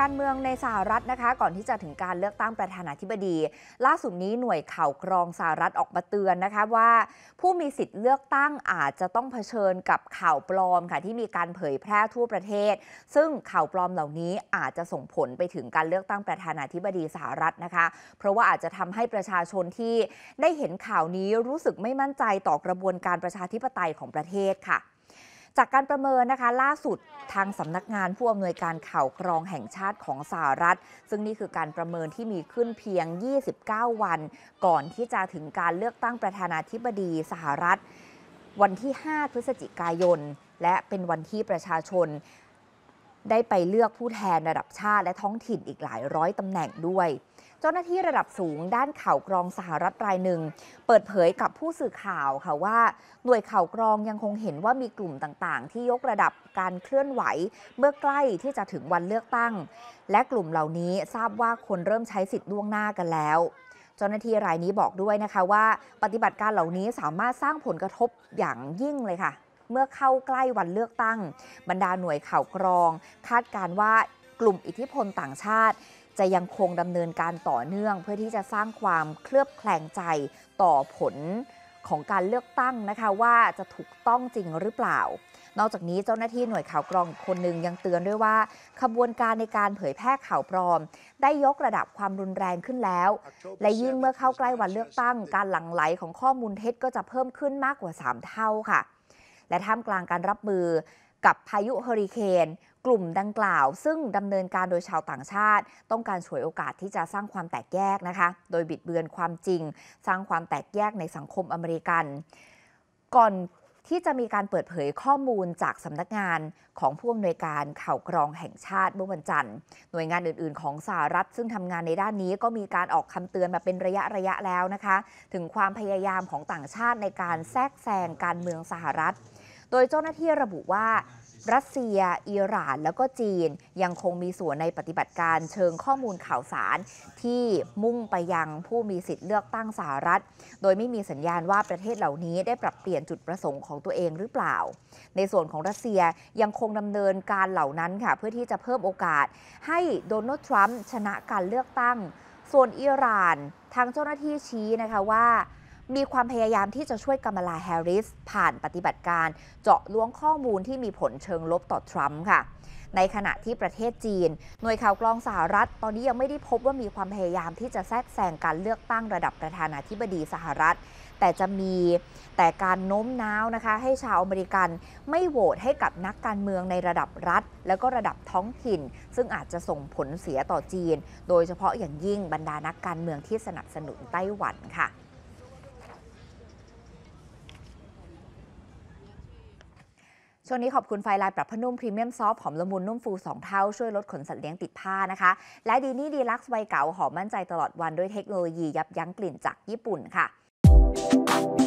การเมืองในสหรัฐนะคะ ก่อนที่จะถึงการเลือกตั้งประธานาธิบดี ล่าสุดนี้หน่วยข่าวกรองสหรัฐออกมาเตือนนะคะว่าผู้มีสิทธิ์เลือกตั้งอาจจะต้องเผชิญกับข่าวปลอมค่ะที่มีการเผยแพร่ทั่วประเทศ ซึ่งข่าวปลอมเหล่านี้อาจจะส่งผลไปถึงการเลือกตั้งประธานาธิบดีสหรัฐนะคะ เพราะว่าอาจจะทำให้ประชาชนที่ได้เห็นข่าวนี้รู้สึกไม่มั่นใจต่อกระบวนการประชาธิปไตยของประเทศค่ะจากการประเมินนะคะล่าสุดทางสำนักงานผู้อำนวยการข่าวกรองแห่งชาติของสหรัฐ ซึ่งนี่คือการประเมินที่มีขึ้นเพียง 29 วัน ก่อนที่จะถึงการเลือกตั้งประธานาธิบดีสหรัฐ วันที่ 5 พฤศจิกายน และเป็นวันที่ประชาชน ได้ไปเลือกผู้แทนระดับชาติและท้องถิ่นอีกหลายร้อยตำแหน่งด้วยเจ้าหน้าที่ระดับสูงด้านข่าวกรองสหรัฐรายหนึ่ง เปิดเผยกับผู้สื่อข่าวค่ะว่า หน่วยข่าวกรองยังคงเห็นว่ามีกลุ่มต่างๆ ที่ยกระดับการเคลื่อนไหวเมื่อใกล้ที่จะถึงวันเลือกตั้ง และกลุ่มเหล่านี้ทราบว่าคนเริ่มใช้สิทธิ์ล่วงหน้ากันแล้วเจ้าหน้าที่รายนี้บอกด้วยนะคะว่า ปฏิบัติการเหล่านี้สามารถสร้างผลกระทบอย่างยิ่งเลยค่ะ เมื่อเข้าใกล้วันเลือกตั้ง บรรดาหน่วยข่าวกรอง คาดการว่ากลุ่มอิทธิพลต่างชาติจะยังคงดำเนินการต่อเนื่อง เพื่อที่จะสร้างความเคลือบแคลงใจต่อผลของการเลือกตั้งนะคะว่าจะถูกต้องจริงหรือเปล่า นอกจากนี้เจ้าหน้าที่หน่วยข่าวกรองคนหนึ่งยังเตือนด้วยว่า ขบวนการในการเผยแพร่ข่าวปลอม ได้ยกระดับความรุนแรงขึ้นแล้ว และยิ่งเมื่อเข้าใกล้วันเลือกตั้ง การหลั่งไหลของข้อมูลเท็จก็จะเพิ่มขึ้นมากกว่า 3 เท่าค่ะ และท่ามกลางการรับมือกับพายุเฮอริเคนกลุ่มดังกล่าว ซึ่งดำเนินการโดยชาวต่างชาติ ต้องการฉวยโอกาสที่จะสร้างความแตกแยกนะคะโดยบิดเบือนความจริง สร้างความแตกแยกในสังคมอเมริกัน ก่อนที่จะมีการเปิดเผยข้อมูลจากสำนักงานของผู้อำนวยการข่าวกรองแห่งชาติเมื่อวันจันทร์หน่วยงานอื่นๆของสหรัฐซึ่งทำงานในด้านนี้ก็มีการออกคำเตือนมาเป็นระยะระยะแล้วนะคะถึงความพยายามของต่างชาติในการแทรกแซงการเมืองสหรัฐโดยเจ้าหน้าที่ระบุว่ารัสเซีย อิหร่านแล้วก็จีน ยังคงมีส่วนในปฏิบัติการเชิงข้อมูลข่าวสาร ที่มุ่งไปยังผู้มีสิทธิ์เลือกตั้งสหรัฐ โดยไม่มีสัญญาณว่าประเทศเหล่านี้ได้ปรับเปลี่ยนจุดประสงค์ของตัวเองหรือเปล่า ในส่วนของรัสเซียยังคงดำเนินการเหล่านั้นค่ะเพื่อที่จะเพิ่มโอกาส ให้โดนัลด์ทรัมป์ชนะการเลือกตั้ง ส่วนอิหร่านทางเจ้าหน้าที่ชี้นะคะว่ามีความพยายามที่จะช่วยกัมลาแฮร์ริสผ่านปฏิบัติการเจาะล้วงข้อมูลที่มีผลเชิงลบต่อทรัมป์ค่ะ ในขณะที่ประเทศจีน หน่วยข่าวกรองสหรัฐ ตอนนี้ยังไม่ได้พบว่ามีความพยายามที่จะแทรกแซงการเลือกตั้งระดับประธานาธิบดีสหรัฐ แต่จะมีแต่การโน้มน้าวนะคะ ให้ชาวอเมริกันไม่โหวตให้กับนักการเมืองในระดับรัฐ และก็ระดับท้องถิ่น ซึ่งอาจจะส่งผลเสียต่อจีน โดยเฉพาะอย่างยิ่งบรรดานักการเมืองที่สนับสนุนไต้หวันค่ะช่วงนี้ขอบคุณไฟลายปรับพนุ่มพรีเมียมซอฟหอมละมุนนุ่มฟูสองเท่า ช่วยลดขนสัตว์เลี้ยงติดผ้านะคะ และดีนี่ ดีลักซ์ไวเก๋าหอมมั่นใจตลอดวันด้วยเทคโนโลยียับยั้งกลิ่นจากญี่ปุ่นค่ะ